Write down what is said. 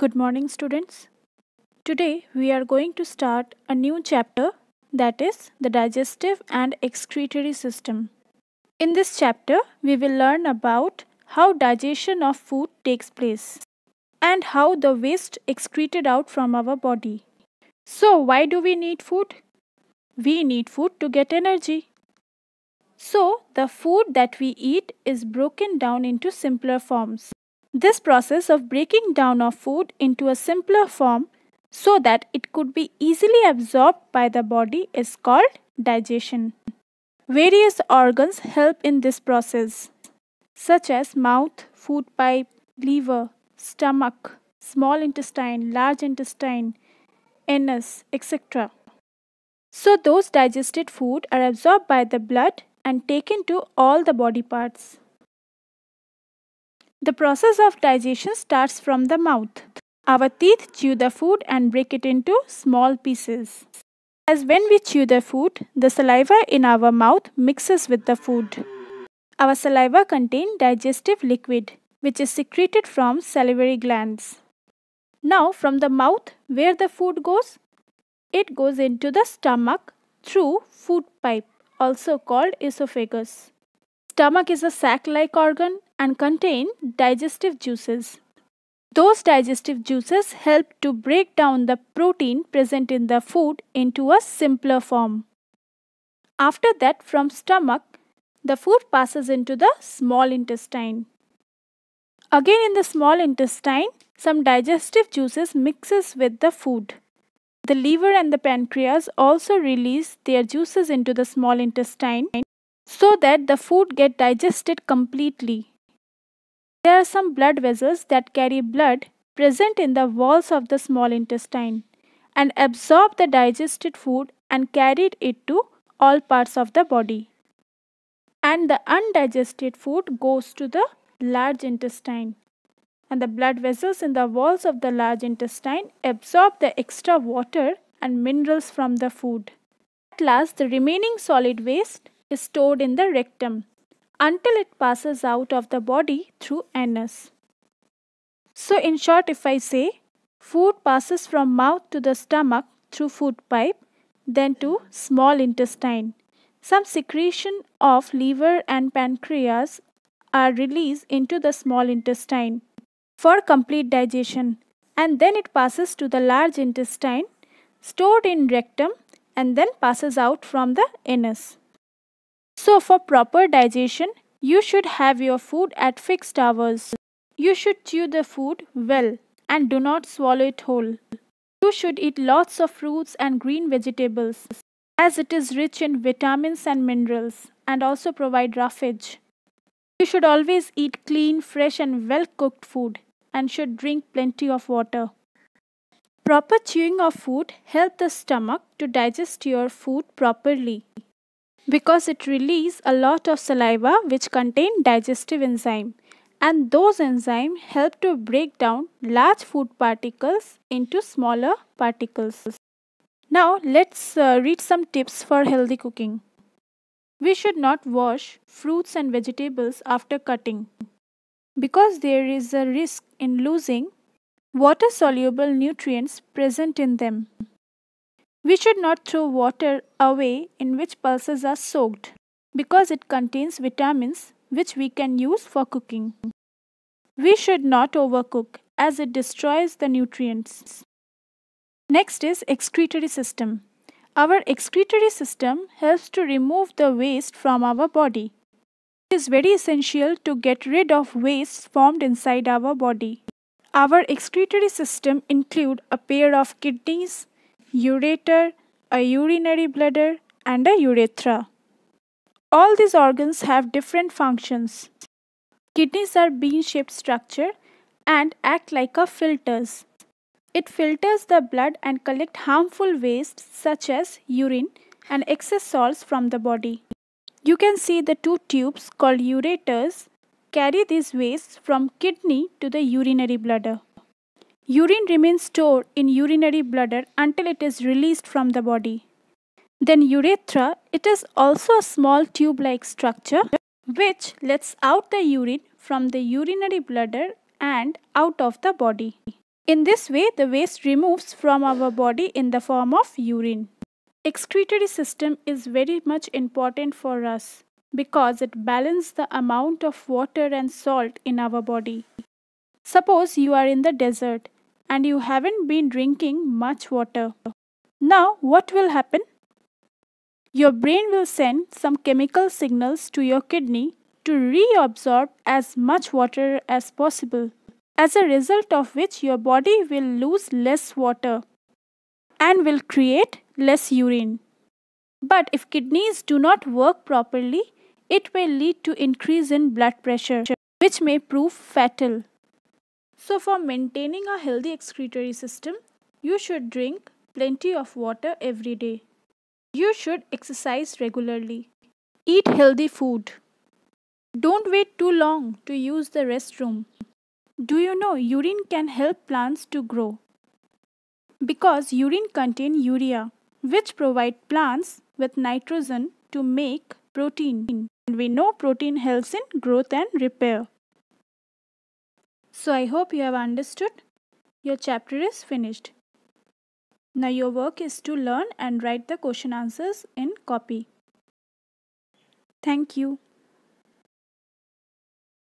Good morning students. Today we are going to start a new chapter that is the digestive and excretory system. In this chapter we will learn about how digestion of food takes place and how the waste excreted out from our body. So why do we need food? We need food to get energy. So the food that we eat is broken down into simpler forms this process of breaking down of food into a simpler form so that it could be easily absorbed by the body is called digestion. Various organs help in this process such as mouth, food pipe, liver, stomach, small intestine, large intestine, anus, etc. So those digested food are absorbed by the blood and taken to all the body parts. The process of digestion starts from the mouth. Our teeth chew the food and break it into small pieces. As when we chew the food, the saliva in our mouth mixes with the food. Our saliva contains digestive liquid, which is secreted from salivary glands. Now from the mouth, where the food goes? It goes into the stomach through food pipe, also called esophagus. Stomach is a sac-like organ and contain digestive juices. Those digestive juices help to break down the protein present in the food into a simpler form. After that, from stomach, the food passes into the small intestine. Again in the small intestine, some digestive juices mixes with the food. The liver and the pancreas also release their juices into the small intestine so that the food get digested completely. There are some blood vessels that carry blood present in the walls of the small intestine and absorb the digested food and carry it to all parts of the body. And the undigested food goes to the large intestine. And the blood vessels in the walls of the large intestine absorb the extra water and minerals from the food. At last, the remaining solid waste is stored in the rectum until it passes out of the body through anus. So, in short, if I say food passes from mouth to the stomach through food pipe, then to small intestine. Some secretion of liver and pancreas are released into the small intestine for complete digestion and then it passes to the large intestine stored in rectum and then passes out from the anus. So for proper digestion, you should have your food at fixed hours. You should chew the food well and do not swallow it whole. You should eat lots of fruits and green vegetables as it is rich in vitamins and minerals and also provide roughage. You should always eat clean, fresh and well cooked food and should drink plenty of water. Proper chewing of food help the stomach to digest your food properly because it releases a lot of saliva which contain digestive enzyme and those enzyme help to break down large food particles into smaller particles. Now let's uh, read some tips for healthy cooking. We should not wash fruits and vegetables after cutting because there is a risk in losing water soluble nutrients present in them. We should not throw water away in which pulses are soaked because it contains vitamins which we can use for cooking. We should not overcook as it destroys the nutrients. Next is excretory system. Our excretory system helps to remove the waste from our body. It is very essential to get rid of wastes formed inside our body. Our excretory system include a pair of kidneys, ureter, a urinary bladder, and a urethra. All these organs have different functions. Kidneys are bean-shaped structure and act like a filters. It filters the blood and collect harmful waste such as urine and excess salts from the body. You can see the two tubes called ureters carry these wastes from kidney to the urinary bladder. Urine remains stored in urinary bladder until it is released from the body. Then urethra, it is also a small tube-like structure which lets out the urine from the urinary bladder and out of the body. In this way, the waste removes from our body in the form of urine. Excretory system is very much important for us because it balances the amount of water and salt in our body. Suppose you are in the desert and you haven't been drinking much water. Now, what will happen? Your brain will send some chemical signals to your kidney to reabsorb as much water as possible, as a result of which your body will lose less water and will create less urine. But if kidneys do not work properly, it may lead to increase in blood pressure, which may prove fatal. So for maintaining a healthy excretory system, you should drink plenty of water every day. You should exercise regularly. Eat healthy food. Don't wait too long to use the restroom. Do you know urine can help plants to grow? Because urine contains urea, which provide plants with nitrogen to make protein. And we know protein helps in growth and repair. So I hope you have understood. Your chapter is finished. Now your work is to learn and write the question answers in copy. Thank you.